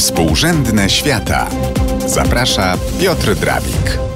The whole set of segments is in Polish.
Współrzędne świata. Zaprasza Piotr Drabik.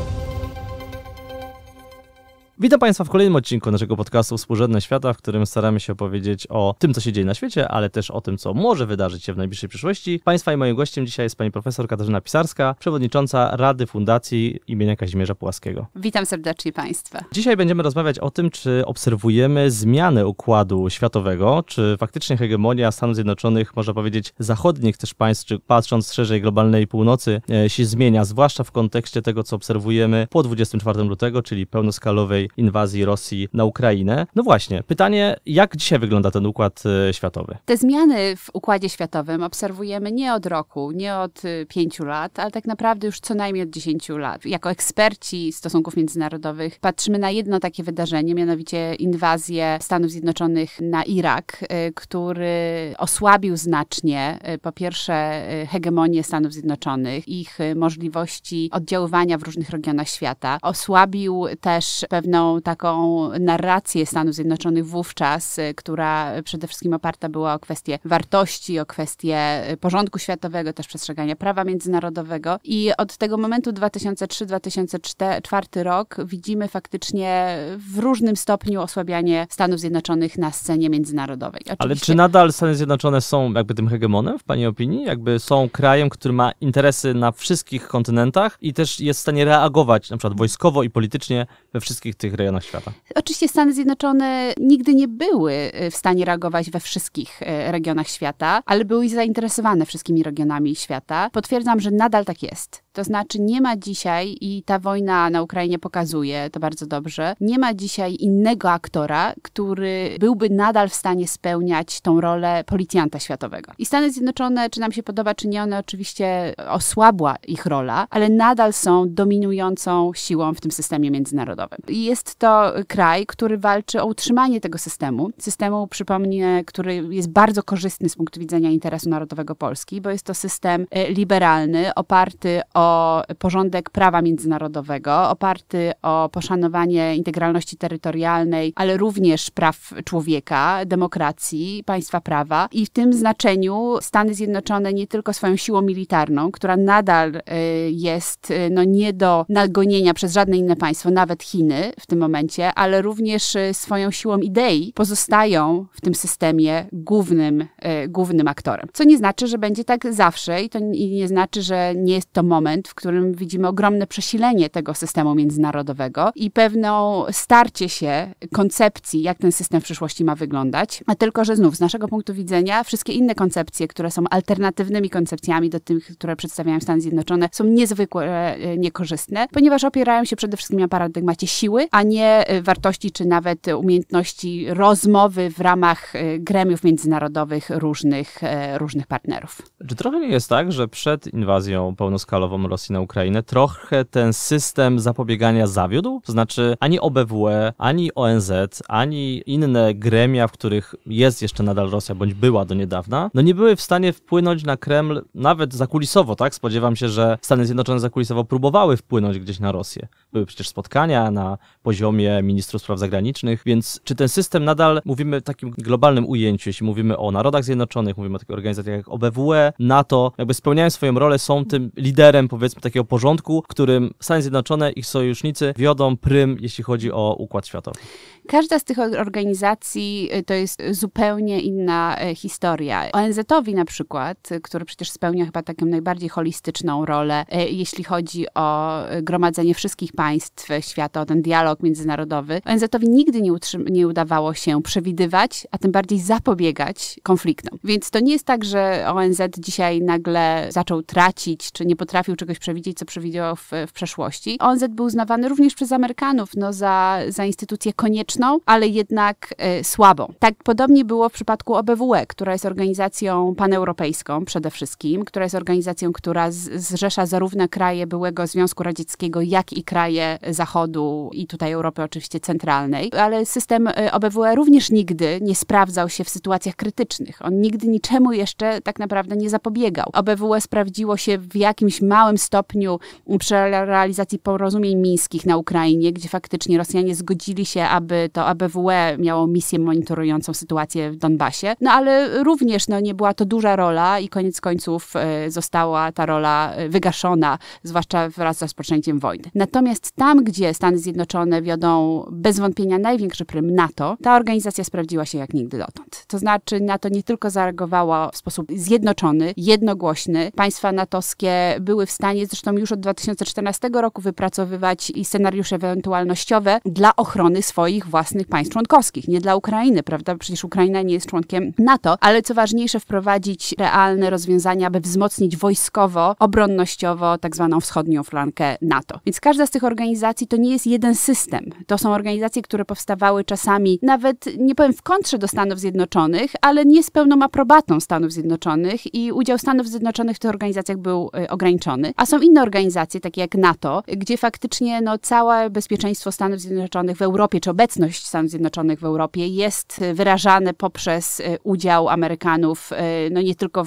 Witam Państwa w kolejnym odcinku naszego podcastu Współrzędne Świata, w którym staramy się opowiedzieć o tym, co się dzieje na świecie, ale też o tym, co może wydarzyć się w najbliższej przyszłości. Państwa i moim gościem dzisiaj jest pani profesor Katarzyna Pisarska, przewodnicząca Rady Fundacji imienia Kazimierza Płaskiego. Witam serdecznie Państwa. Dzisiaj będziemy rozmawiać o tym, czy obserwujemy zmianę układu światowego, czy faktycznie hegemonia Stanów Zjednoczonych, można powiedzieć zachodnich też państw, czy patrząc szerzej globalnej północy, e, się zmienia, zwłaszcza w kontekście tego, co obserwujemy po 24 lutego, czyli pełnoskalowej tej inwazji Rosji na Ukrainę. No właśnie, pytanie, jak dzisiaj wygląda ten układ e, światowy? Te zmiany w układzie światowym obserwujemy nie od roku, nie od e, pięciu lat, ale tak naprawdę już co najmniej od dziesięciu lat. Jako eksperci stosunków międzynarodowych patrzymy na jedno takie wydarzenie, mianowicie inwazję Stanów Zjednoczonych na Irak, e, który osłabił znacznie po pierwsze hegemonię Stanów Zjednoczonych, ich możliwości oddziaływania w różnych regionach świata. Osłabił też pewne taką narrację Stanów Zjednoczonych wówczas, y, która przede wszystkim oparta była o kwestie wartości, o kwestie y, porządku światowego, też przestrzegania prawa międzynarodowego. I od tego momentu 2003-2004 rok widzimy faktycznie w różnym stopniu osłabianie Stanów Zjednoczonych na scenie międzynarodowej. Oczywiście. Ale czy nadal Stany Zjednoczone są jakby tym hegemonem, w Pani opinii? Jakby są krajem, który ma interesy na wszystkich kontynentach i też jest w stanie reagować na przykład wojskowo i politycznie we wszystkich tych tych rejonach świata? Oczywiście Stany Zjednoczone nigdy nie były y, w stanie reagować we wszystkich y, regionach świata, ale były zainteresowane wszystkimi regionami świata. Potwierdzam, że nadal tak jest. To znaczy nie ma dzisiaj, i ta wojna na Ukrainie pokazuje to bardzo dobrze, nie ma dzisiaj innego aktora, który byłby nadal w stanie spełniać tą rolę policjanta światowego. I Stany Zjednoczone, czy nam się podoba, czy nie, one oczywiście osłabła ich rola, ale nadal są dominującą siłą w tym systemie międzynarodowym. I jest to kraj, który walczy o utrzymanie tego systemu. Systemu, przypomnę, który jest bardzo korzystny z punktu widzenia interesu narodowego Polski, bo jest to system e, liberalny, oparty o porządek prawa międzynarodowego, oparty o poszanowanie integralności terytorialnej, ale również praw człowieka, demokracji, państwa prawa. I w tym znaczeniu Stany Zjednoczone nie tylko swoją siłą militarną, która nadal e, jest e, no, nie do nagonienia przez żadne inne państwo, nawet Chiny, w tym momencie, ale również y, swoją siłą idei pozostają w tym systemie głównym, y, głównym aktorem. Co nie znaczy, że będzie tak zawsze i to nie znaczy, że nie jest to moment, w którym widzimy ogromne przesilenie tego systemu międzynarodowego i pewną starcie się koncepcji, jak ten system w przyszłości ma wyglądać. A tylko, że znów z naszego punktu widzenia wszystkie inne koncepcje, które są alternatywnymi koncepcjami do tych, które przedstawiają Stany Zjednoczone, są niezwykle e, niekorzystne, ponieważ opierają się przede wszystkim na paradygmacie siły, a nie y, wartości czy nawet umiejętności rozmowy w ramach y, gremiów międzynarodowych różnych, e, różnych partnerów. Czy trochę nie jest tak, że przed inwazją pełnoskalową Rosji na Ukrainę trochę ten system zapobiegania zawiódł? To znaczy ani OBWE, ani ONZ, ani inne gremia, w których jest jeszcze nadal Rosja, bądź była do niedawna, no nie były w stanie wpłynąć na Kreml nawet zakulisowo, tak? Spodziewam się, że Stany Zjednoczone zakulisowo próbowały wpłynąć gdzieś na Rosję. Były przecież spotkania na poziomie ministrów spraw zagranicznych. Więc czy ten system nadal, mówimy w takim globalnym ujęciu, jeśli mówimy o Narodach Zjednoczonych, mówimy o takich organizacjach jak OBWE, NATO, jakby spełniają swoją rolę, są tym liderem, powiedzmy, takiego porządku, którym Stany Zjednoczone, i ich sojusznicy wiodą prym, jeśli chodzi o układ światowy. Każda z tych organizacji y, to jest zupełnie inna y, historia. ONZ-owi na przykład, y, który przecież spełnia chyba taką najbardziej holistyczną rolę, jeśli chodzi o gromadzenie wszystkich państw świata, o ten dialog międzynarodowy, ONZ-owi nigdy nie, nie udawało się przewidywać, a tym bardziej zapobiegać konfliktom. Więc to nie jest tak, że ONZ dzisiaj nagle zaczął tracić, czy nie potrafił czegoś przewidzieć, co przewidział w, w przeszłości. ONZ był uznawany również przez Amerykanów no, za, za instytucję konieczną skuteczną, ale jednak e, słabą. Tak podobnie było w przypadku OBWE, która jest organizacją paneuropejską przede wszystkim, która jest organizacją, która zrzesza zarówno kraje byłego Związku Radzieckiego, jak i kraje Zachodu i tutaj Europy oczywiście centralnej, ale system OBWE e również nigdy nie sprawdzał się w sytuacjach krytycznych. On nigdy niczemu jeszcze tak naprawdę nie zapobiegał. OBWE sprawdziło się w jakimś małym stopniu przy realizacji porozumień mińskich na Ukrainie, gdzie faktycznie Rosjanie zgodzili się, aby to ABWE miało misję monitorującą sytuację w Donbasie, no ale również no, nie była to duża rola i koniec końców e, została ta rola e, wygaszona, zwłaszcza wraz z rozpoczęciem wojny. Natomiast tam, gdzie Stany Zjednoczone wiodą bez wątpienia największy prym NATO, ta organizacja sprawdziła się jak nigdy dotąd. To znaczy NATO nie tylko zareagowała w sposób zjednoczony, jednogłośny. Państwa natowskie były w stanie zresztą już od 2014 roku wypracowywać i scenariusze ewentualnościowe dla ochrony swoich własnych państw członkowskich, nie dla Ukrainy, prawda? Przecież Ukraina nie jest członkiem NATO, ale co ważniejsze, wprowadzić realne rozwiązania, aby wzmocnić wojskowo, obronnościowo tak zwaną wschodnią flankę NATO. Więc każda z tych organizacji to nie jest jeden system. To są organizacje, które powstawały czasami nawet, nie powiem w kontrze do Stanów Zjednoczonych, ale nie z pełną aprobatą Stanów Zjednoczonych i udział Stanów Zjednoczonych w tych organizacjach był e, ograniczony. A są inne organizacje, takie jak NATO, gdzie faktycznie no, całe bezpieczeństwo Stanów Zjednoczonych w Europie, czy obecność obecność Stanów Zjednoczonych w Europie jest wyrażane poprzez e, udział Amerykanów, e, no nie tylko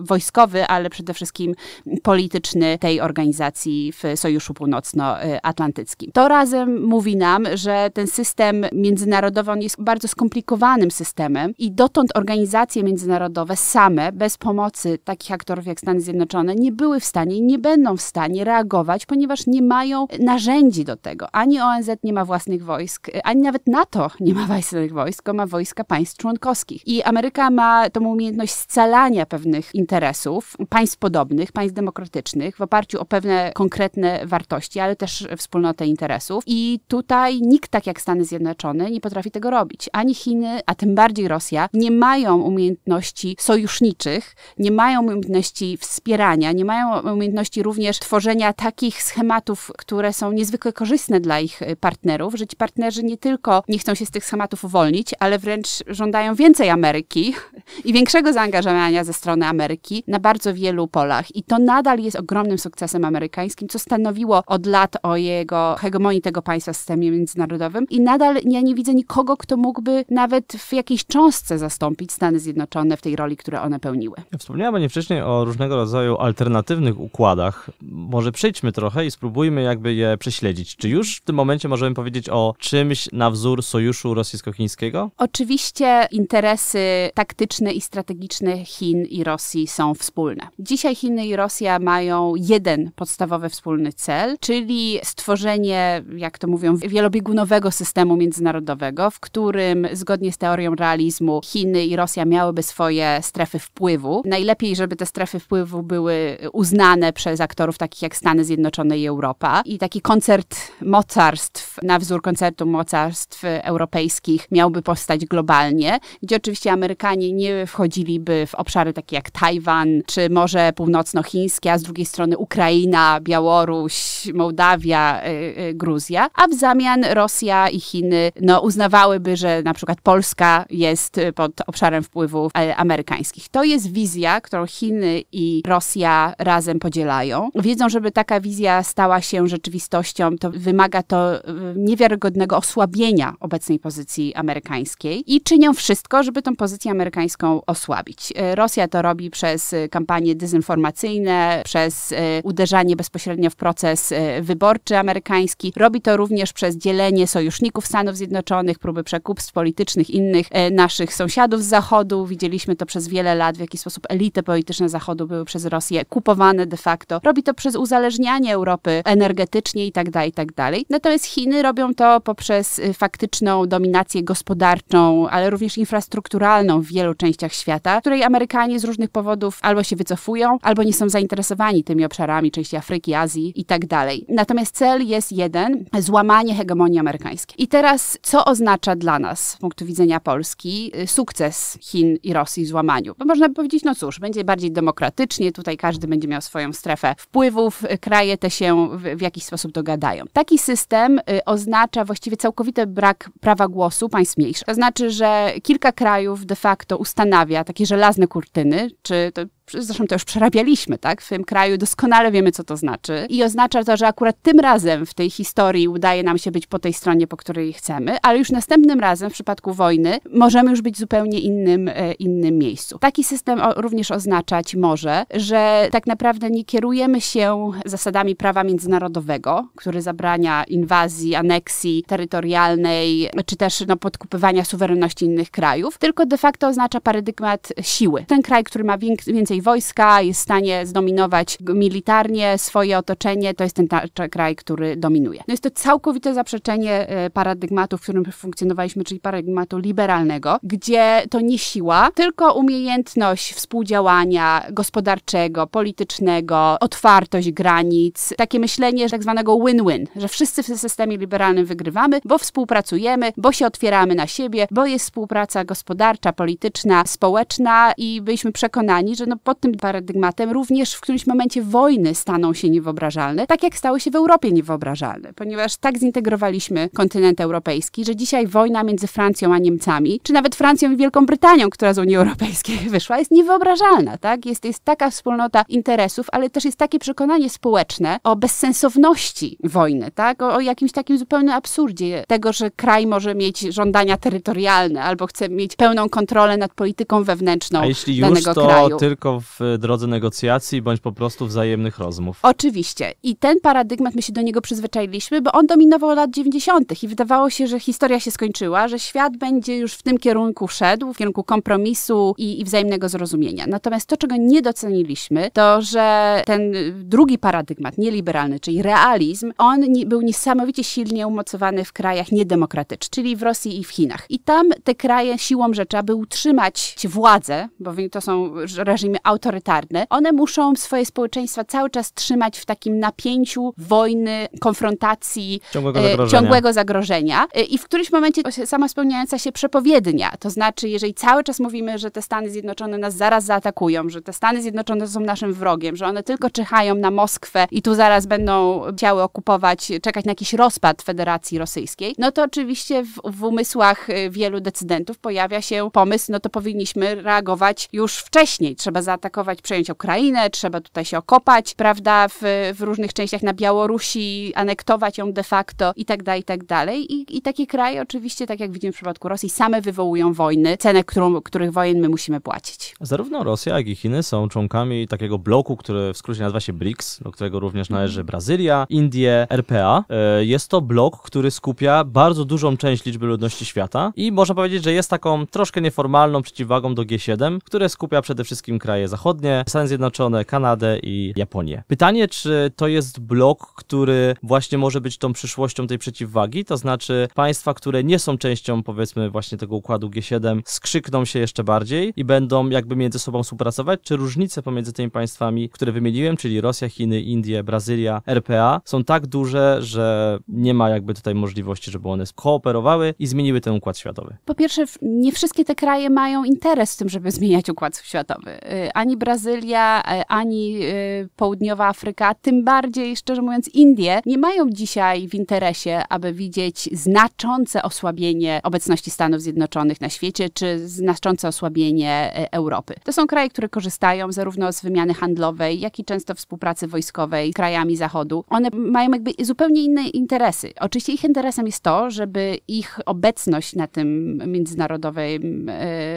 wojskowy, ale przede wszystkim polityczny tej organizacji w Sojuszu Północnoatlantyckim. To razem mówi nam, że ten system międzynarodowy on jest bardzo skomplikowanym systemem i dotąd organizacje międzynarodowe same, bez pomocy takich aktorów jak Stany Zjednoczone, nie były w stanie i nie będą w stanie reagować, ponieważ nie mają narzędzi do tego. Ani ONZ nie ma własnych wojsk, e, ani nawet nawet NATO nie ma własnych wojsk, ma wojska państw członkowskich. I Ameryka ma tą umiejętność scalania pewnych interesów państw podobnych, państw demokratycznych w oparciu o pewne konkretne wartości, ale też wspólnotę interesów. I tutaj nikt tak jak Stany Zjednoczone nie potrafi tego robić. Ani Chiny, a tym bardziej Rosja nie mają umiejętności sojuszniczych, nie mają umiejętności wspierania, nie mają umiejętności również tworzenia takich schematów, które są niezwykle korzystne dla ich y, partnerów, że ci partnerzy nie tylko tylko nie chcą się z tych schematów uwolnić, ale wręcz żądają więcej Ameryki i większego zaangażowania ze strony Ameryki na bardzo wielu polach. I to nadal jest ogromnym sukcesem amerykańskim, co stanowiło od lat o jego hegemonii tego państwa w systemie międzynarodowym. I nadal ja nie widzę nikogo, kto mógłby nawet w jakiejś cząstce zastąpić Stany Zjednoczone w tej roli, które one pełniły. Wspomniała Pani wcześniej o różnego rodzaju alternatywnych układach. Może przejdźmy trochę i spróbujmy jakby je prześledzić. Czy już w tym momencie możemy powiedzieć o czymś na wzór wzór sojuszu rosyjsko-chińskiego? Oczywiście interesy taktyczne i strategiczne Chin i Rosji są wspólne. Dzisiaj Chiny i Rosja mają jeden podstawowy wspólny cel, czyli stworzenie, jak to mówią, wielobiegunowego systemu międzynarodowego, w którym zgodnie z teorią realizmu Chiny i Rosja miałyby swoje strefy wpływu. Najlepiej, żeby te strefy wpływu były uznane przez aktorów takich jak Stany Zjednoczone i Europa. I taki koncert mocarstw na wzór koncertu mocarstw państw europejskich miałby powstać globalnie, gdzie oczywiście Amerykanie nie wchodziliby w obszary takie jak Tajwan czy Morze Północnochińskie, a z drugiej strony Ukraina, Białoruś, Mołdawia, y, y, Gruzja, a w zamian Rosja i Chiny no, uznawałyby, że na przykład Polska jest pod obszarem wpływów y, amerykańskich. To jest wizja, którą Chiny i Rosja razem podzielają. Wiedzą, żeby taka wizja stała się rzeczywistością, to wymaga to niewiarygodnego osłabienia obecnej pozycji amerykańskiej i czynią wszystko, żeby tą pozycję amerykańską osłabić. E, Rosja to robi przez e, kampanie dezinformacyjne, przez e, uderzanie bezpośrednio w proces wyborczy amerykański. Robi to również przez dzielenie sojuszników Stanów Zjednoczonych, próby przekupstw politycznych innych naszych sąsiadów z Zachodu. Widzieliśmy to przez wiele lat, w jaki sposób elity polityczne Zachodu były przez Rosję kupowane de facto. Robi to przez uzależnianie Europy energetycznie itd., tak itd. Tak Natomiast Chiny robią to poprzez faktyczną dominację gospodarczą, ale również infrastrukturalną w wielu częściach świata, której Amerykanie z różnych powodów albo się wycofują, albo nie są zainteresowani tymi obszarami, części Afryki, Azji i tak dalej. Natomiast cel jest jeden, złamanie hegemonii amerykańskiej. I teraz, co oznacza dla nas, z punktu widzenia Polski, y, sukces Chin i Rosji w złamaniu? Bo można by powiedzieć, no cóż, będzie bardziej demokratycznie, tutaj każdy będzie miał swoją strefę wpływów, y, kraje te się w, w jakiś sposób dogadają. Taki system y, oznacza właściwie całkowite brak prawa głosu państw mniejszych. To znaczy, że kilka krajów de facto ustanawia takie żelazne kurtyny, czy to zresztą to już przerabialiśmy, tak, w tym kraju, doskonale wiemy, co to znaczy. I oznacza to, że akurat tym razem w tej historii udaje nam się być po tej stronie, po której chcemy, ale już następnym razem, w przypadku wojny, możemy już być zupełnie innym, e, innym miejscu. Taki system również oznaczać może, że tak naprawdę nie kierujemy się zasadami prawa międzynarodowego, który zabrania inwazji, aneksji terytorialnej, czy też no, podkupywania suwerenności innych krajów, tylko de facto oznacza paradygmat siły. Ten kraj, który ma więcej wojska, jest w stanie zdominować militarnie swoje otoczenie, to jest ten kraj, który dominuje. No jest to całkowite zaprzeczenie e, paradygmatu, w którym funkcjonowaliśmy, czyli paradygmatu liberalnego, gdzie to nie siła, tylko umiejętność współdziałania gospodarczego, politycznego, otwartość granic, takie myślenie że tak zwanego win-win, że wszyscy w systemie liberalnym wygrywamy, bo współpracujemy, bo się otwieramy na siebie, bo jest współpraca gospodarcza, polityczna, społeczna i byliśmy przekonani, że no pod tym paradygmatem również w którymś momencie wojny staną się niewyobrażalne, tak jak stały się w Europie niewyobrażalne, ponieważ tak zintegrowaliśmy kontynent europejski, że dzisiaj wojna między Francją a Niemcami, czy nawet Francją i Wielką Brytanią, która z Unii Europejskiej wyszła, jest niewyobrażalna, tak? Jest, jest taka wspólnota interesów, ale też jest takie przekonanie społeczne o bezsensowności wojny, tak? O, o jakimś takim zupełnym absurdzie tego, że kraj może mieć żądania terytorialne albo chce mieć pełną kontrolę nad polityką wewnętrzną a jeśli już, danego to kraju. tylko w drodze negocjacji bądź po prostu wzajemnych rozmów. Oczywiście. I ten paradygmat, my się do niego przyzwyczailiśmy, bo on dominował lat 90. i wydawało się, że historia się skończyła, że świat będzie już w tym kierunku szedł, w kierunku kompromisu i, i wzajemnego zrozumienia. Natomiast to, czego nie doceniliśmy, to, że ten y, drugi paradygmat, nieliberalny, czyli realizm, on nie, był niesamowicie silnie umocowany w krajach niedemokratycznych, czyli w Rosji i w Chinach. I tam te kraje siłą rzeczy, aby utrzymać władzę, bo to są reżimy autorytarne. one muszą swoje społeczeństwa cały czas trzymać w takim napięciu, wojny, konfrontacji, ciągłego e, zagrożenia. Ciągłego zagrożenia. E, I w którymś momencie sama spełniająca się przepowiednia, to znaczy, jeżeli cały czas mówimy, że te Stany Zjednoczone nas zaraz zaatakują, że te Stany Zjednoczone są naszym wrogiem, że one tylko czyhają na Moskwę i tu zaraz będą chciały okupować, czekać na jakiś rozpad Federacji Rosyjskiej, no to oczywiście w, w umysłach e, wielu decydentów pojawia się pomysł, no to powinniśmy reagować już wcześniej, trzeba zaatakować, przejąć Ukrainę, trzeba tutaj się okopać, prawda, w, w różnych częściach na Białorusi, anektować ją de facto i tak dalej, i tak dalej. I, i takie kraje oczywiście, tak jak widzimy w przypadku Rosji, same wywołują wojny, cenę, którą, których wojen my musimy płacić. Zarówno Rosja, jak i Chiny są członkami takiego bloku, który w skrócie nazywa się BRICS, do którego również mhm. należy Brazylia, Indie, RPA. E, jest to blok, który skupia bardzo dużą część liczby ludności świata i można powiedzieć, że jest taką troszkę nieformalną przeciwwagą do G7, które skupia przede wszystkim kraje kraje zachodnie, Stany Zjednoczone, Kanadę i Japonię. Pytanie, czy to jest blok, który właśnie może być tą przyszłością tej przeciwwagi, to znaczy państwa, które nie są częścią powiedzmy właśnie tego układu G7 skrzykną się jeszcze bardziej i będą jakby między sobą współpracować, czy różnice pomiędzy tymi państwami, które wymieniłem, czyli Rosja, Chiny, Indie, Brazylia, RPA są tak duże, że nie ma jakby tutaj możliwości, żeby one kooperowały i zmieniły ten układ światowy. Po pierwsze, nie wszystkie te kraje mają interes w tym, żeby zmieniać układ światowy, y, ani Brazylia, e, ani e, Południowa Afryka, tym bardziej, szczerze mówiąc, Indie, nie mają dzisiaj w interesie, aby widzieć znaczące osłabienie obecności Stanów Zjednoczonych na świecie, czy znaczące osłabienie e, Europy. To są kraje, które korzystają zarówno z wymiany handlowej, jak i często współpracy wojskowej z krajami Zachodu. One mają jakby zupełnie inne interesy. Oczywiście ich interesem jest to, żeby ich obecność na tym międzynarodowym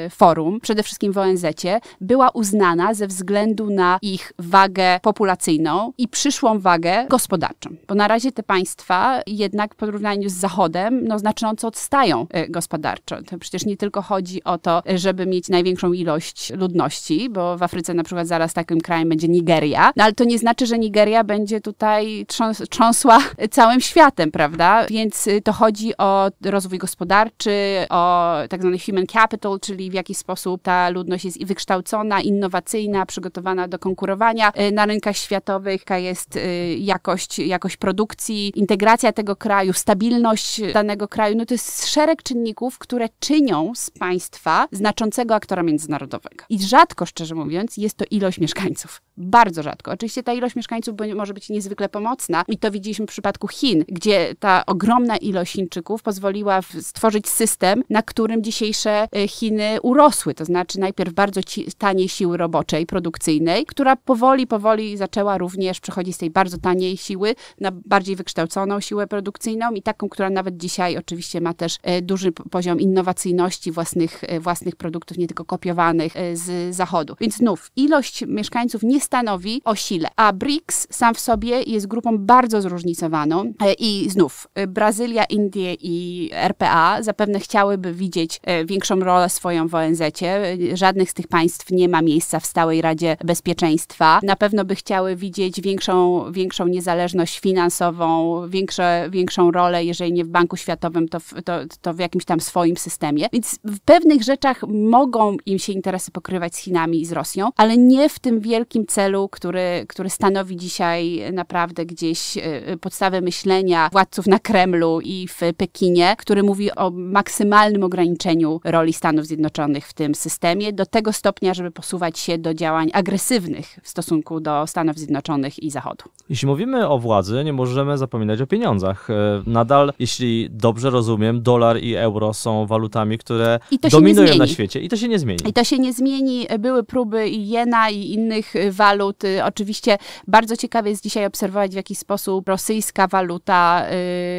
forum, przede wszystkim w ONZ, była uznana znana ze względu na ich wagę populacyjną i przyszłą wagę gospodarczą. Bo na razie te państwa jednak w porównaniu z Zachodem no, znacząco odstają y, gospodarczo. To przecież nie tylko chodzi o to, żeby mieć największą ilość ludności, bo w Afryce na przykład zaraz takim krajem będzie Nigeria, no ale to nie znaczy, że Nigeria będzie tutaj trząs trząsła całym światem, prawda? Więc y, to chodzi o rozwój gospodarczy, o tak zwany human capital, czyli w jaki sposób ta ludność jest wykształcona, innowacyjna, innowacyjna, przygotowana do konkurowania e, na rynkach światowych, jaka jest e, jakość, jakość produkcji, integracja tego kraju, stabilność danego kraju. No to jest szereg czynników, które czynią z państwa znaczącego aktora międzynarodowego. I rzadko, szczerze mówiąc, jest to ilość mieszkańców bardzo rzadko. Oczywiście ta ilość mieszkańców może być niezwykle pomocna i to widzieliśmy w przypadku Chin, gdzie ta ogromna ilość Chińczyków pozwoliła stworzyć system, na którym dzisiejsze e, Chiny urosły, to znaczy najpierw bardzo taniej siły roboczej, produkcyjnej, która powoli, powoli zaczęła również przechodzić z tej bardzo taniej siły na bardziej wykształconą siłę produkcyjną i taką, która nawet dzisiaj oczywiście ma też e, duży poziom innowacyjności własnych, e, własnych produktów, nie tylko kopiowanych z zachodu. Więc znów, ilość mieszkańców nie stanowi o sile. A BRICS sam w sobie jest grupą bardzo zróżnicowaną e, i znów e, Brazylia, Indie i RPA zapewne chciałyby widzieć e, większą rolę swoją w ONZ. -cie. Żadnych z tych państw nie ma miejsca w Stałej Radzie Bezpieczeństwa. Na pewno by chciały widzieć większą, większą niezależność finansową, większe, większą rolę, jeżeli nie w Banku Światowym, to w, to, to w jakimś tam swoim systemie. Więc w pewnych rzeczach mogą im się interesy pokrywać z Chinami i z Rosją, ale nie w tym wielkim celu, który, który stanowi dzisiaj naprawdę gdzieś e, e, podstawę myślenia władców na Kremlu i w Pekinie, który mówi o maksymalnym ograniczeniu roli Stanów Zjednoczonych w tym systemie, do tego stopnia, żeby posuwać się do działań agresywnych w stosunku do Stanów Zjednoczonych i Zachodu. Jeśli mówimy o władzy, nie możemy zapominać o pieniądzach. E, nadal, jeśli dobrze rozumiem, dolar i euro są walutami, które dominują na świecie i to się nie zmieni. I to się nie zmieni. Były próby i jena i innych walut walut. Y, oczywiście bardzo ciekawe jest dzisiaj obserwować, w jaki sposób rosyjska waluta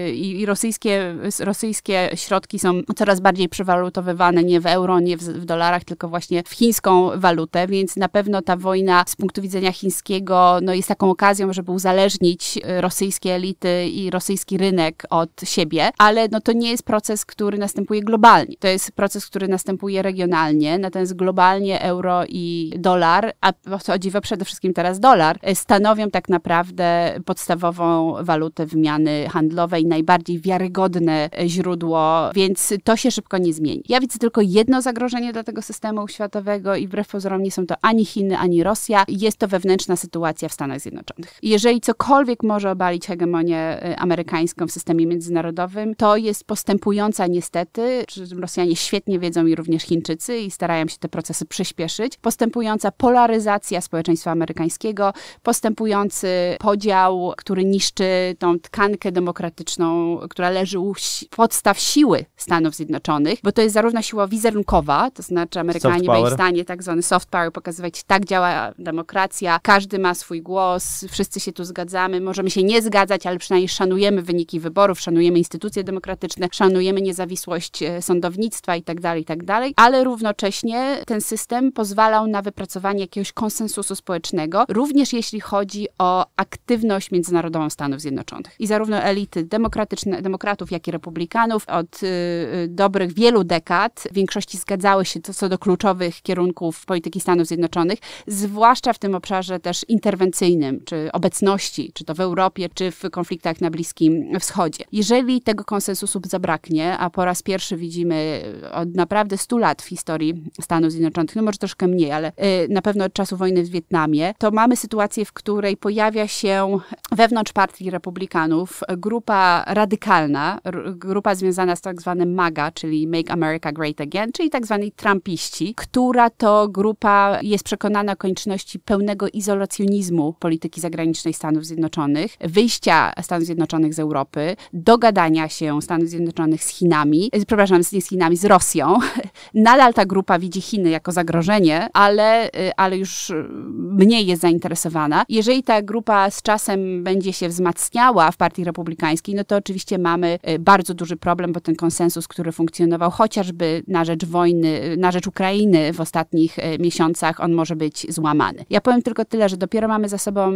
y, i rosyjskie, rosyjskie środki są coraz bardziej przewalutowywane nie w euro, nie w, dolarach, tylko właśnie w chińską walutę, więc na pewno ta wojna z punktu widzenia chińskiego no, jest taką okazją, żeby uzależnić y, rosyjskie elity i rosyjski rynek od siebie, ale no, to nie jest proces, który następuje globalnie. To jest proces, który następuje regionalnie, natomiast globalnie euro i dolar, a co dziwo, przede wszystkim teraz dolar, y, stanowią tak naprawdę podstawową walutę wymiany handlowej, najbardziej wiarygodne y, źródło, więc to się szybko nie zmieni. Ja widzę tylko jedno zagrożenie dla tego systemu światowego i wbrew pozorom nie są to ani Chiny, ani Rosja. Jest to wewnętrzna sytuacja w Stanach Zjednoczonych. Jeżeli cokolwiek może obalić hegemonię y, amerykańską w systemie międzynarodowym, to jest postępująca niestety, Rosjanie świetnie wiedzą i również Chińczycy i starają się te procesy przyspieszyć, postępująca polaryzacja społeczeństwa amerykańskiego, postępujący podział, który niszczy tą tkankę demokratyczną, która leży u podstaw siły Stanów Zjednoczonych, bo to jest zarówno siła wizerunkowa, to znaczy Amerykanie byli w stanie tak zwany soft power pokazywać, tak działa demokracja, każdy ma swój głos, wszyscy się tu zgadzamy, możemy się nie zgadzać, ale przynajmniej szanujemy wyniki wyborów, szanujemy instytucje demokratyczne, szanujemy niezawisłość e, sądownictwa itd., tak itd., tak ale równocześnie ten system pozwalał na wypracowanie jakiegoś konsensusu społecznego, społecznego, również jeśli chodzi o aktywność międzynarodową Stanów Zjednoczonych. I zarówno elity demokratyczne, demokratów, jak i republikanów od y, y, dobrych wielu dekad w większości zgadzały się co, co do kluczowych kierunków polityki Stanów Zjednoczonych, zwłaszcza w tym obszarze też interwencyjnym, czy obecności, czy to w Europie, czy w konfliktach na Bliskim Wschodzie. Jeżeli tego konsensusu zabraknie, a po raz pierwszy widzimy y, od naprawdę 100 lat w historii Stanów Zjednoczonych, no może troszkę mniej, ale y, na pewno od czasu wojny w Wietnamie, to mamy sytuację, w której pojawia się wewnątrz partii republikanów grupa radykalna, grupa związana z tak zwanym MAGA, czyli Make America Great Again, czyli tak zwanej Trumpiści, która to grupa jest przekonana o konieczności pełnego izolacjonizmu polityki zagranicznej Stanów Zjednoczonych, wyjścia Stanów Zjednoczonych z Europy, dogadania się Stanów Zjednoczonych z Chinami, e, przepraszam, nie z Chinami, z Rosją. Nadal ta grupa widzi Chiny jako zagrożenie, ale, e, ale już e, mniej jest zainteresowana. Jeżeli ta grupa z czasem będzie się wzmacniała w Partii Republikańskiej, no to oczywiście mamy y, bardzo duży problem, bo ten konsensus, który funkcjonował chociażby na rzecz wojny, y, na rzecz Ukrainy w ostatnich y, miesiącach, on może być złamany. Ja powiem tylko tyle, że dopiero mamy za sobą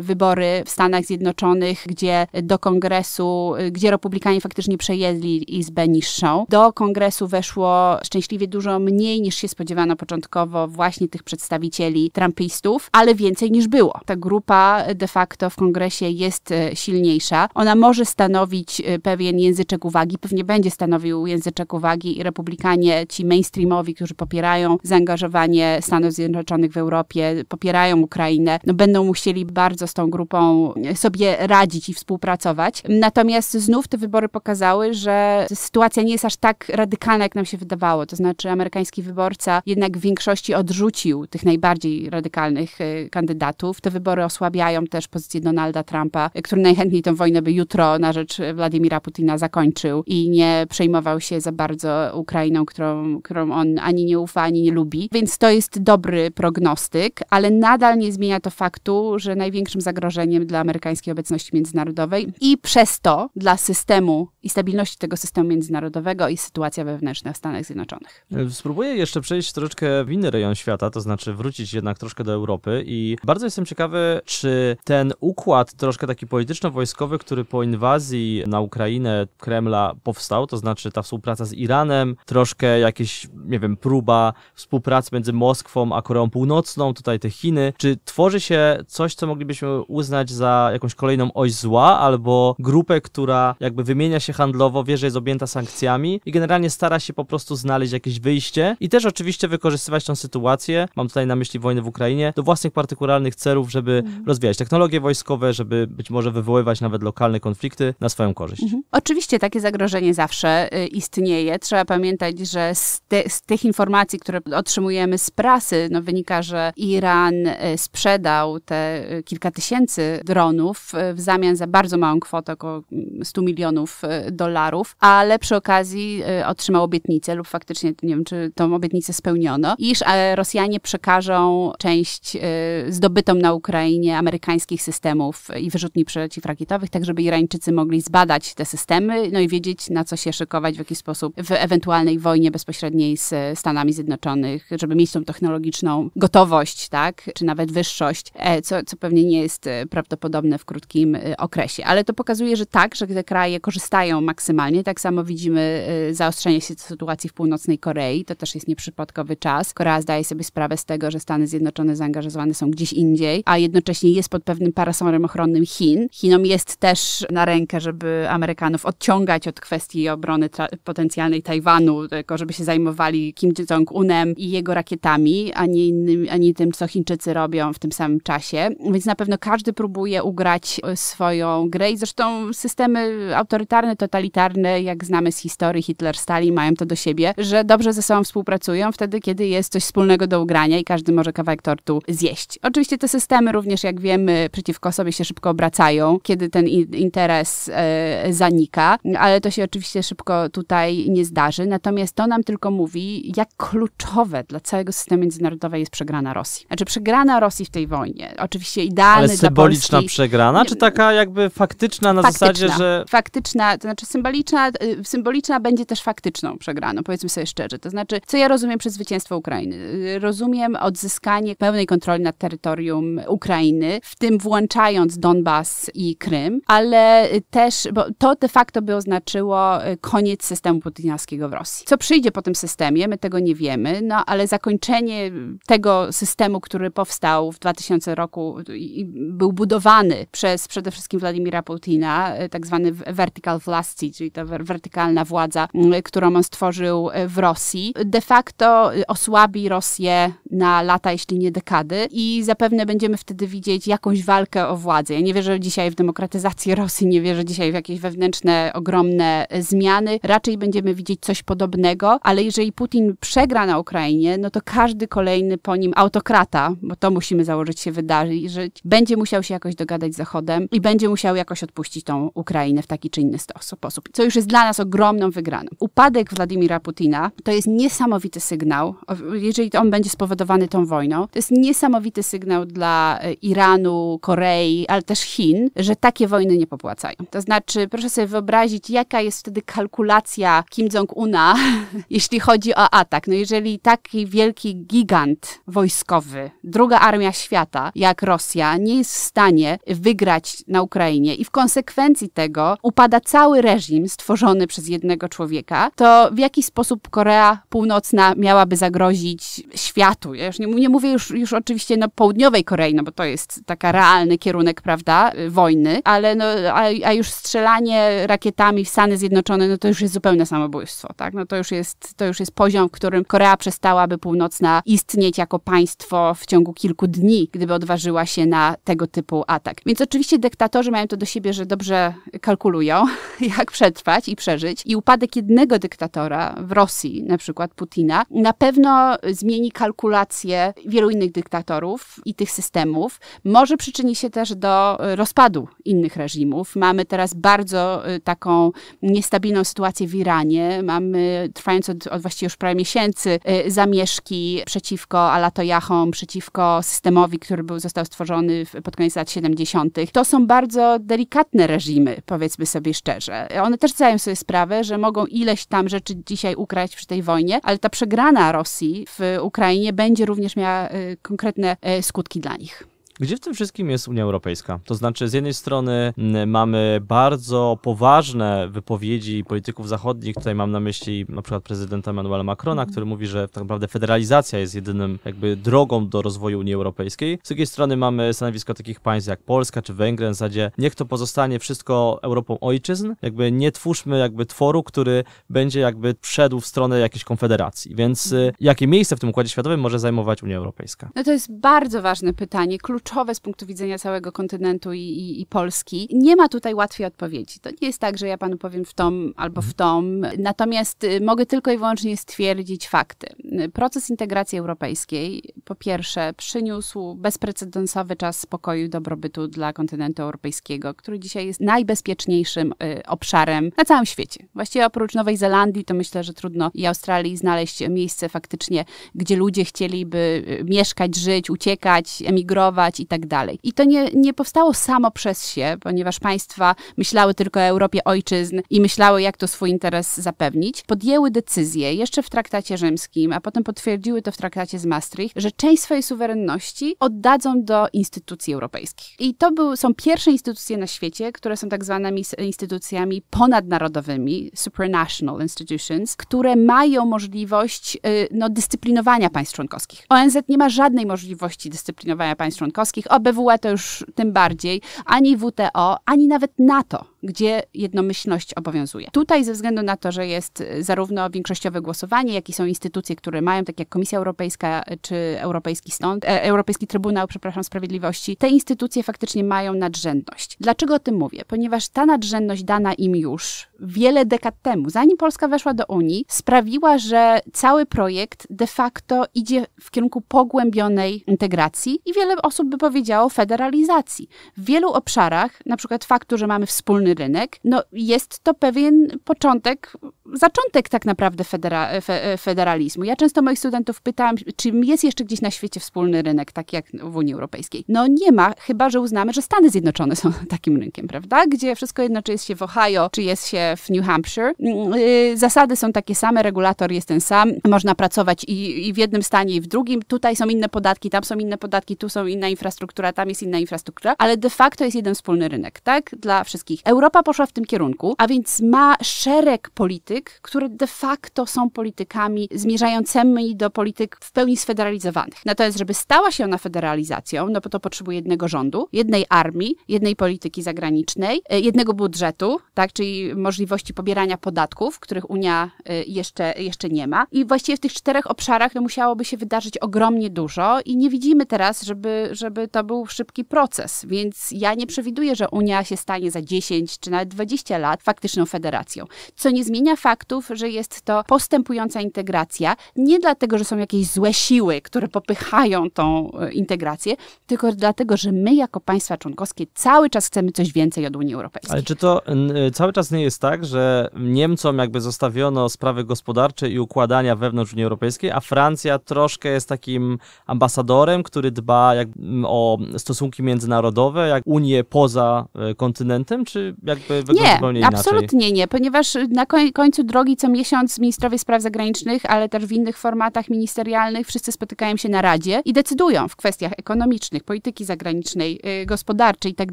wybory w Stanach Zjednoczonych, gdzie do kongresu, gdzie republikanie faktycznie przejęli izbę niższą. Do kongresu weszło szczęśliwie dużo mniej niż się spodziewano początkowo właśnie tych przedstawicieli trumpistów ale więcej niż było. Ta grupa de facto w kongresie jest e, silniejsza. Ona może stanowić e, pewien języczek uwagi, pewnie będzie stanowił języczek uwagi i republikanie, ci mainstreamowi, którzy popierają zaangażowanie Stanów Zjednoczonych w Europie, popierają Ukrainę, no będą musieli bardzo z tą grupą e, sobie radzić i współpracować. Natomiast znów te wybory pokazały, że sytuacja nie jest aż tak radykalna, jak nam się wydawało. To znaczy amerykański wyborca jednak w większości odrzucił tych najbardziej radykalnych E, kandydatów. Te wybory osłabiają też pozycję Donalda Trumpa, e, który najchętniej tę wojnę by jutro na rzecz Władimira Putina zakończył i nie przejmował się za bardzo Ukrainą, którą, którą on ani nie ufa, ani nie lubi. Więc to jest dobry prognostyk, ale nadal nie zmienia to faktu, że największym zagrożeniem dla amerykańskiej obecności międzynarodowej i przez to dla systemu i stabilności tego systemu międzynarodowego i sytuacja wewnętrzna w Stanach Zjednoczonych. E, spróbuję jeszcze przejść troszeczkę w inny rejon świata, to znaczy wrócić jednak troszkę do Europy i bardzo jestem ciekawy, czy ten układ troszkę taki polityczno-wojskowy, który po inwazji na Ukrainę Kremla powstał, to znaczy ta współpraca z Iranem, troszkę jakieś, nie wiem, próba współpracy między Moskwą a Koreą Północną, tutaj te Chiny, czy tworzy się coś, co moglibyśmy uznać za jakąś kolejną oś zła, albo grupę, która jakby wymienia się handlowo, wie, że jest objęta sankcjami i generalnie stara się po prostu znaleźć jakieś wyjście i też oczywiście wykorzystywać tą sytuację, mam tutaj na myśli wojnę w Ukrainie, do własnych partykularnych celów, żeby mhm. rozwijać technologie wojskowe, żeby być może wywoływać nawet lokalne konflikty na swoją korzyść. Mhm. Oczywiście takie zagrożenie zawsze y, istnieje. Trzeba pamiętać, że z, te, z tych informacji, które otrzymujemy z prasy, no wynika, że Iran y, sprzedał te y, kilka tysięcy dronów w zamian za bardzo małą kwotę, około 100 mm, milionów dolarów, ale przy okazji otrzymał obietnicę lub faktycznie, nie wiem, czy tą obietnicę spełniono, iż e, Rosjanie przekażą część część e, zdobytą na Ukrainie amerykańskich systemów i wyrzutni przeciwrakietowych, tak żeby Irańczycy mogli zbadać te systemy, no i wiedzieć na co się szykować, w jaki sposób w ewentualnej wojnie bezpośredniej z Stanami Zjednoczonych, żeby mieć tą technologiczną gotowość, tak, czy nawet wyższość, e, co, co pewnie nie jest e, prawdopodobne w krótkim okresie. Ale to pokazuje, że tak, że te kraje korzystają maksymalnie. Tak samo widzimy zaostrzenie się sytuacji w północnej Korei. To też jest nieprzypadkowy czas. Korea zdaje sobie sprawę z tego, że Stany Zjednoczone zaangażowały zaangażowane są gdzieś indziej, a jednocześnie jest pod pewnym parasolem ochronnym Chin. Chinom jest też na rękę, żeby Amerykanów odciągać od kwestii obrony tra- potencjalnej Tajwanu, tylko żeby się zajmowali Kim Jong-unem i jego rakietami, a nie, innym, a nie tym, co Chińczycy robią w tym samym czasie. Więc na pewno każdy próbuje ugrać e, swoją grę i zresztą systemy autorytarne, totalitarne, jak znamy z historii Hitler, Stalin, mają to do siebie, że dobrze ze sobą współpracują wtedy, kiedy jest coś wspólnego do ugrania i każdy może kawałek tortu zjeść. Oczywiście te systemy również, jak wiemy, przeciwko sobie się szybko obracają, kiedy ten interes e, zanika, ale to się oczywiście szybko tutaj nie zdarzy. Natomiast to nam tylko mówi, jak kluczowe dla całego systemu międzynarodowego jest przegrana Rosji. Znaczy przegrana Rosji w tej wojnie. Oczywiście idealny Ale symboliczna dla Polski... przegrana, czy taka jakby faktyczna na faktyczna. zasadzie, że... Faktyczna, to znaczy symboliczna, y, symboliczna będzie też faktyczną przegraną, powiedzmy sobie szczerze. To znaczy, co ja rozumiem przez zwycięstwo Ukrainy? Y, rozumiem odzyskanie pełnej kontroli nad terytorium Ukrainy, w tym włączając Donbas i Krym, ale też, bo to de facto by oznaczyło y, koniec systemu putinowskiego w Rosji. Co przyjdzie po tym systemie, my tego nie wiemy, no ale zakończenie tego systemu, który powstał w 2000 roku i był budowany przez przede wszystkim Władimira Putina, y, tak zwany vertical vlasti, czyli ta wertykalna władza, y, którą on stworzył w Rosji, de facto osłabi Rosję na lata, jeśli nie dekady i zapewne będziemy wtedy widzieć jakąś walkę o władzę. Ja nie wierzę dzisiaj w demokratyzację Rosji, nie wierzę dzisiaj w jakieś wewnętrzne, ogromne e, zmiany. Raczej będziemy widzieć coś podobnego, ale jeżeli Putin przegra na Ukrainie, no to każdy kolejny po nim autokrata, bo to musimy założyć się wydarzyć, będzie musiał się jakoś dogadać z Zachodem i będzie musiał jakoś odpuścić tą Ukrainę w taki czy inny sposób, co już jest dla nas ogromną wygraną. Upadek Władimira Putina to jest niesamowity sygnał, jeżeli on będzie spowodowany tą wojną, to jest niesamowity sygnał dla e, Iranu, Korei, ale też Chin, że takie wojny nie popłacają. To znaczy, proszę sobie wyobrazić, jaka jest wtedy kalkulacja Kim Jong-una, jeśli chodzi o atak. No jeżeli taki wielki gigant wojskowy, druga armia świata, jak Rosja, nie jest w stanie wygrać na Ukrainie i w konsekwencji tego upada cały reżim stworzony przez jednego człowieka, to w jaki sposób Korea Północna miałaby zagrozić światu? Ja już nie, nie mówię już, już już oczywiście no, południowej Korei, no bo to jest taka realny kierunek, prawda, y, wojny, ale no, a, a już strzelanie rakietami w Stany Zjednoczone, no to już jest zupełne samobójstwo, tak? No to już jest, to już jest poziom, w którym Korea przestałaby północna istnieć jako państwo w ciągu kilku dni, gdyby odważyła się na tego typu atak. Więc oczywiście dyktatorzy mają to do siebie, że dobrze kalkulują, jak przetrwać i przeżyć. I upadek jednego dyktatora w Rosji, na przykład Putina, na pewno zmieni kalkulację wielu innych dyktatorów dyktatorów i tych systemów, może przyczyni się też do e, rozpadu innych reżimów. Mamy teraz bardzo e, taką niestabilną sytuację w Iranie. Mamy trwając od, od właściwie już prawie miesięcy e, zamieszki przeciwko alatojachom, przeciwko systemowi, który był, został stworzony pod koniec lat 70. To są bardzo delikatne reżimy, powiedzmy sobie szczerze. One też zdają sobie sprawę, że mogą ileś tam rzeczy dzisiaj ukraść przy tej wojnie, ale ta przegrana Rosji w Ukrainie będzie również miała konkretne e, skutki dla nich. Gdzie w tym wszystkim jest Unia Europejska? To znaczy, z jednej strony mamy bardzo poważne wypowiedzi polityków zachodnich, tutaj mam na myśli na przykład prezydenta Emmanuela Macrona, który mówi, że tak naprawdę federalizacja jest jedynym jakby drogą do rozwoju Unii Europejskiej. Z drugiej strony mamy stanowisko takich państw jak Polska czy Węgry, w zasadzie niech to pozostanie wszystko Europą ojczyzn, jakby nie twórzmy jakby tworu, który będzie jakby wszedł w stronę jakiejś konfederacji. Więc y, jakie miejsce w tym Układzie Światowym może zajmować Unia Europejska? No to jest bardzo ważne pytanie, kluczowe kluczowe z punktu widzenia całego kontynentu i, i, i, Polski. Nie ma tutaj łatwej odpowiedzi. To nie jest tak, że ja panu powiem w tom albo w tom. Natomiast y, mogę tylko i wyłącznie stwierdzić fakty. Proces integracji europejskiej, po pierwsze, przyniósł bezprecedensowy czas spokoju i dobrobytu dla kontynentu europejskiego, który dzisiaj jest najbezpieczniejszym y, obszarem na całym świecie. Właściwie oprócz Nowej Zelandii, to myślę, że trudno i Australii znaleźć miejsce faktycznie, gdzie ludzie chcieliby y, mieszkać, żyć, uciekać, emigrować i tak dalej. I to nie, nie powstało samo przez się, ponieważ państwa myślały tylko o Europie ojczyzn i myślały, jak to swój interes zapewnić. Podjęły decyzję jeszcze w traktacie rzymskim, a potem potwierdziły to w traktacie z Maastricht, że część swojej suwerenności oddadzą do instytucji europejskich. I to był, są pierwsze instytucje na świecie, które są tak zwanymi instytucjami ponadnarodowymi, supranational institutions, które mają możliwość y, no, dyscyplinowania państw członkowskich. ONZ nie ma żadnej możliwości dyscyplinowania państw członkowskich, członkowskich, OBWE to już tym bardziej, ani WTO, ani nawet NATO gdzie jednomyślność obowiązuje. Tutaj ze względu na to, że jest y, zarówno większościowe głosowanie, jak i są instytucje, które mają, tak jak Komisja Europejska y, czy Europejski Sąd, e, Europejski Trybunał, przepraszam, Sprawiedliwości, te instytucje faktycznie mają nadrzędność. Dlaczego o tym mówię? Ponieważ ta nadrzędność dana im już wiele dekad temu, zanim Polska weszła do Unii, sprawiła, że cały projekt de facto idzie w kierunku pogłębionej integracji i wiele osób by powiedziało federalizacji. W wielu obszarach, na przykład faktu, że mamy wspólny wolny rynek, no jest to pewien początek, zaczątek tak naprawdę federa, fe, federalizmu. Ja często moich studentów pytałam, czy jest jeszcze gdzieś na świecie wspólny rynek, tak jak w Unii Europejskiej. No nie ma, chyba że uznamy, że Stany Zjednoczone są takim rynkiem, prawda? Gdzie wszystko jedno, czy jest się w Ohio, czy jest się w New Hampshire. Mm, y, zasady są takie same, regulator jest ten sam, można pracować i, i w jednym stanie, i w drugim. Tutaj są inne podatki, tam są inne podatki, tu są inna infrastruktura, tam jest inna infrastruktura, ale de facto jest jeden wspólny rynek, tak? Dla wszystkich. Europa poszła w tym kierunku, a więc ma szereg polityk, które de facto są politykami zmierzającymi do polityk w pełni sfederalizowanych. Natomiast, no żeby stała się ona federalizacją, no to potrzebuje jednego rządu, jednej armii, jednej polityki zagranicznej, e, jednego budżetu, tak, czyli możliwości pobierania podatków, których Unia e, jeszcze, jeszcze nie ma. I właściwie w tych czterech obszarach no, musiałoby się wydarzyć ogromnie dużo i nie widzimy teraz, żeby, żeby to był szybki proces. Więc ja nie przewiduję, że Unia się stanie za 10, 10 czy nawet 20 lat faktyczną federacją. Co nie zmienia faktów, że jest to postępująca integracja, nie dlatego, że są jakieś złe siły, które popychają tą e, integrację, tylko dlatego, że my jako państwa członkowskie cały czas chcemy coś więcej od Unii Europejskiej. Ale czy to e, cały czas nie jest tak, że Niemcom jakby zostawiono sprawy gospodarcze i układania wewnątrz Unii Europejskiej, a Francja troszkę jest takim ambasadorem, który dba jak o stosunki międzynarodowe, jak Unię poza e, kontynentem, czy jakby wygląda zupełnie inaczej. absolutnie nie, ponieważ na końcu drogi co miesiąc ministrowie spraw zagranicznych, ale też w innych formatach ministerialnych wszyscy spotykają się na Radzie i decydują w kwestiach ekonomicznych, polityki zagranicznej, y, gospodarczej i tak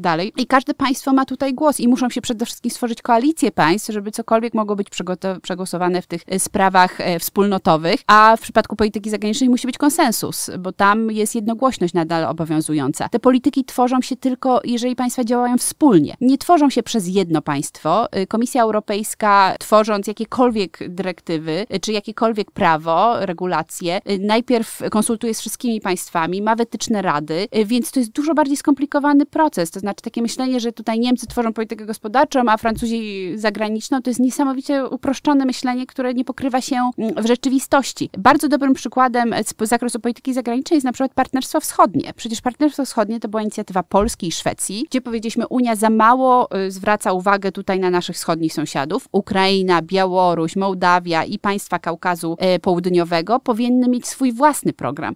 dalej. I każde państwo ma tutaj głos i muszą się przede wszystkim stworzyć koalicje państw, żeby cokolwiek mogło być przegłosowane w tych y, sprawach y, wspólnotowych, a w przypadku polityki zagranicznej musi być konsensus, bo tam jest jednogłośność nadal obowiązująca. Te polityki tworzą się tylko, jeżeli państwa działają wspólnie. Nie tworzą się przez przez jedno państwo. Y, Komisja Europejska, tworząc jakiekolwiek dyrektywy y, czy jakiekolwiek prawo, regulacje, y, najpierw konsultuje z wszystkimi państwami, ma wytyczne rady, więc to jest dużo bardziej skomplikowany proces. To znaczy takie myślenie, że tutaj Niemcy tworzą politykę gospodarczą, a Francuzi zagraniczną, to jest niesamowicie uproszczone myślenie, które nie pokrywa się mm, w rzeczywistości. Bardzo dobrym przykładem z zakresu polityki zagranicznej jest na przykład Partnerstwo Wschodnie. Przecież Partnerstwo Wschodnie to była inicjatywa Polski i Szwecji, gdzie powiedzieliśmy, Unia za mało zwraca zwraca uwagę tutaj na naszych wschodnich sąsiadów. Ukraina, Białoruś, Mołdawia i państwa Kaukazu e, Południowego powinny mieć swój własny program.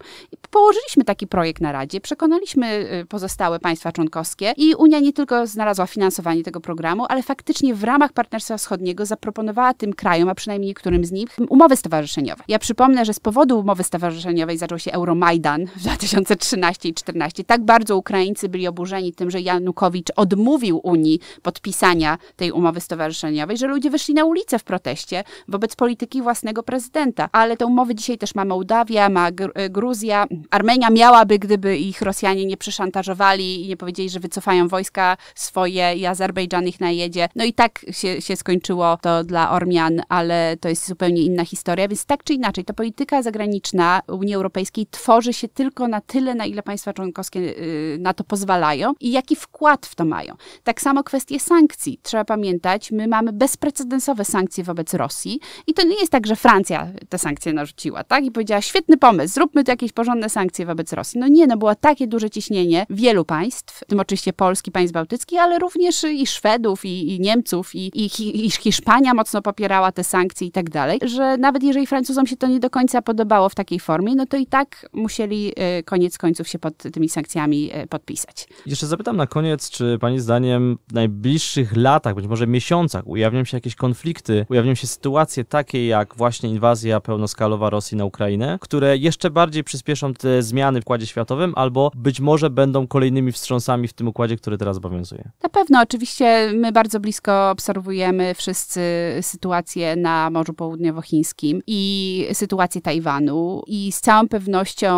Położyliśmy taki projekt na Radzie, przekonaliśmy e, pozostałe państwa członkowskie i Unia nie tylko znalazła finansowanie tego programu, ale faktycznie w ramach Partnerstwa Wschodniego zaproponowała tym krajom, a przynajmniej niektórym z nich, umowy stowarzyszeniowe. Ja przypomnę, że z powodu umowy stowarzyszeniowej zaczął się Euromajdan w 2013 i 2014. Tak bardzo Ukraińcy byli oburzeni tym, że Janukowicz odmówił Unii pod podpisania tej umowy stowarzyszeniowej, że ludzie wyszli na ulicę w proteście wobec polityki własnego prezydenta. Ale te umowy dzisiaj też ma Mołdawia, ma e, Gruzja. Armenia miałaby, gdyby ich Rosjanie nie przeszantażowali i nie powiedzieli, że wycofają wojska swoje i Azerbejdżan ich najedzie. No i tak się, się skończyło to dla Ormian, ale to jest zupełnie inna historia. Więc tak czy inaczej, ta polityka zagraniczna Unii Europejskiej tworzy się tylko na tyle, na ile państwa członkowskie y, na to pozwalają i jaki wkład w to mają. Tak samo kwestie sankcji. Trzeba pamiętać, my mamy bezprecedensowe sankcje wobec Rosji i to nie jest tak, że Francja te sankcje narzuciła, tak? I powiedziała, świetny pomysł, zróbmy tu jakieś porządne sankcje wobec Rosji. No nie, no było takie duże ciśnienie wielu państw, w tym oczywiście Polski, państw bałtyckich, ale również i Szwedów, i, i Niemców, i, i, i, Hiszpania mocno popierała te sankcje i tak dalej, że nawet jeżeli Francuzom się to nie do końca podobało w takiej formie, no to i tak musieli e, koniec końców się pod tymi sankcjami e, podpisać. Jeszcze zapytam na koniec, czy pani zdaniem najbliższe najbliższych latach, być może miesiącach ujawnią się jakieś konflikty, ujawnią się sytuacje takie jak właśnie inwazja pełnoskalowa Rosji na Ukrainę, które jeszcze bardziej przyspieszą te zmiany w Układzie Światowym albo być może będą kolejnymi wstrząsami w tym układzie, który teraz obowiązuje. Na pewno, oczywiście my bardzo blisko obserwujemy wszyscy sytuację na Morzu Południowochińskim i sytuację Tajwanu i z całą pewnością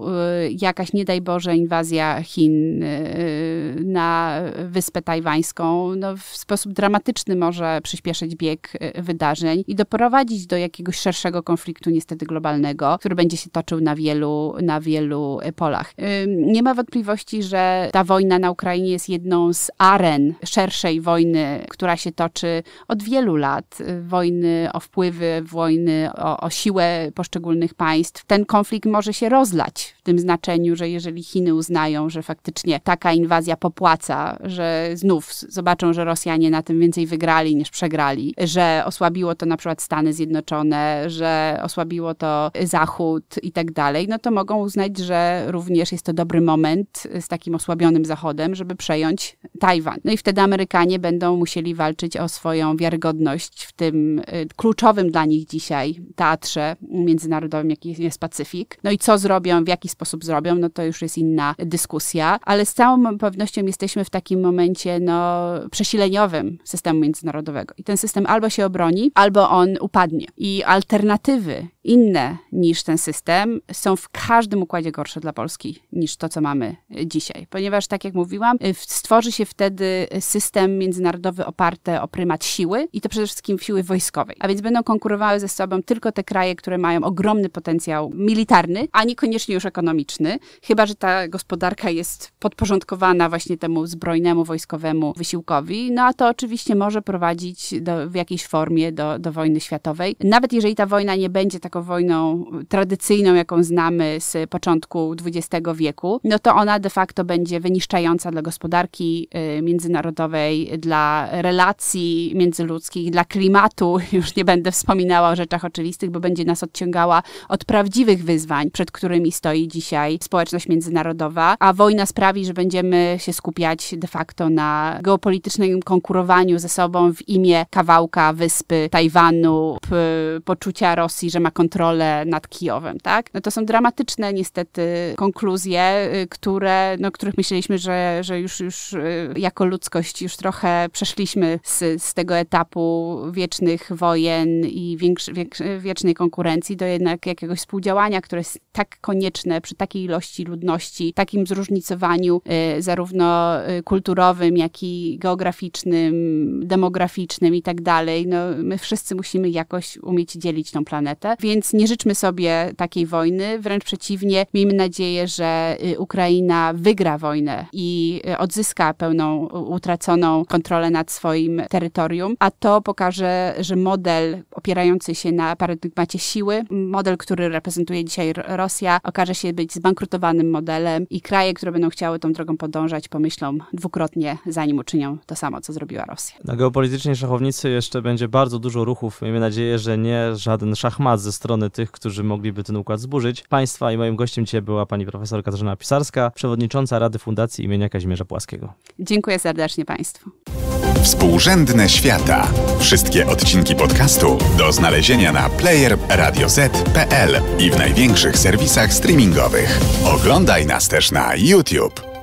y, jakaś, nie daj Boże, inwazja Chin y, na wyspę tajwańską no, w sposób dramatyczny może przyspieszyć bieg y, wydarzeń i doprowadzić do jakiegoś szerszego konfliktu niestety globalnego, który będzie się toczył na wielu, na wielu y, polach. Nie ma wątpliwości, że ta wojna na Ukrainie jest jedną z aren szerszej wojny, która się toczy od wielu lat. Y, wojny o wpływy, wojny o, o siłę poszczególnych państw. Ten konflikt może się rozlać w tym znaczeniu, że jeżeli Chiny uznają, że faktycznie taka inwazja popłaca, że znów zobaczymy, zobaczą, że Rosjanie na tym więcej wygrali niż przegrali, że osłabiło to na przykład Stany Zjednoczone, że osłabiło to Zachód i tak dalej, no to mogą uznać, że również jest to dobry moment z takim osłabionym Zachodem, żeby przejąć Tajwan. No i wtedy Amerykanie będą musieli walczyć o swoją wiarygodność w tym y, kluczowym dla nich dzisiaj teatrze międzynarodowym, jaki jest Pacyfik. No i co zrobią, w jaki sposób zrobią, no to już jest inna dyskusja, ale z całą pewnością jesteśmy w takim momencie, no przesileniowym systemu międzynarodowego. I ten system albo się obroni, albo on upadnie. I alternatywy inne niż ten system są w każdym układzie gorsze dla Polski niż to, co mamy dzisiaj. Ponieważ, tak jak mówiłam, y, stworzy się wtedy system międzynarodowy oparty o prymat siły i to przede wszystkim siły wojskowej. A więc będą konkurowały ze sobą tylko te kraje, które mają ogromny potencjał militarny, a niekoniecznie już ekonomiczny, chyba że ta gospodarka jest podporządkowana właśnie temu zbrojnemu, wojskowemu wysiłkowi Facebookowi, no a to oczywiście może prowadzić do, w jakiejś formie do, do wojny światowej. Nawet jeżeli ta wojna nie będzie taką wojną tradycyjną, jaką znamy z początku XX wieku, no to ona de facto będzie wyniszczająca dla gospodarki y, międzynarodowej, dla relacji międzyludzkich, dla klimatu. Już nie będę wspominała o rzeczach oczywistych, bo będzie nas odciągała od prawdziwych wyzwań, przed którymi stoi dzisiaj społeczność międzynarodowa, a wojna sprawi, że będziemy się skupiać de facto na geopolityce politycznym konkurowaniu ze sobą w imię kawałka wyspy Tajwanu, poczucia Rosji, że ma kontrolę nad Kijowem, tak? No to są dramatyczne niestety konkluzje, y, które, no, których myśleliśmy, że, że już, już y, jako ludzkość już trochę przeszliśmy z, z tego etapu wiecznych wojen i większy, wiecznej konkurencji do jednak jakiegoś współdziałania, które jest tak konieczne przy takiej ilości ludności, takim zróżnicowaniu y, zarówno kulturowym, jak i geograficznym, demograficznym i tak dalej. No, my wszyscy musimy jakoś umieć dzielić tą planetę, więc nie życzmy sobie takiej wojny, wręcz przeciwnie, miejmy nadzieję, że y, Ukraina wygra wojnę i y, odzyska pełną, utraconą kontrolę nad swoim terytorium, a to pokaże, że model opierający się na paradygmacie siły, model, który reprezentuje dzisiaj Rosja, okaże się być zbankrutowanym modelem i kraje, które będą chciały tą drogą podążać, pomyślą dwukrotnie, zanim uczynią czynią to samo, co zrobiła Rosja. Na geopolitycznej szachownicy jeszcze będzie bardzo dużo ruchów. Miejmy nadzieję, że nie żaden szachmat ze strony tych, którzy mogliby ten układ zburzyć. Państwa i moim gościem dzisiaj była pani profesor Katarzyna Pisarska, przewodnicząca Rady Fundacji imienia Kazimierza Płaskiego. Dziękuję serdecznie Państwu. Współrzędne świata. Wszystkie odcinki podcastu do znalezienia na player i w największych serwisach streamingowych. Oglądaj nas też na YouTube.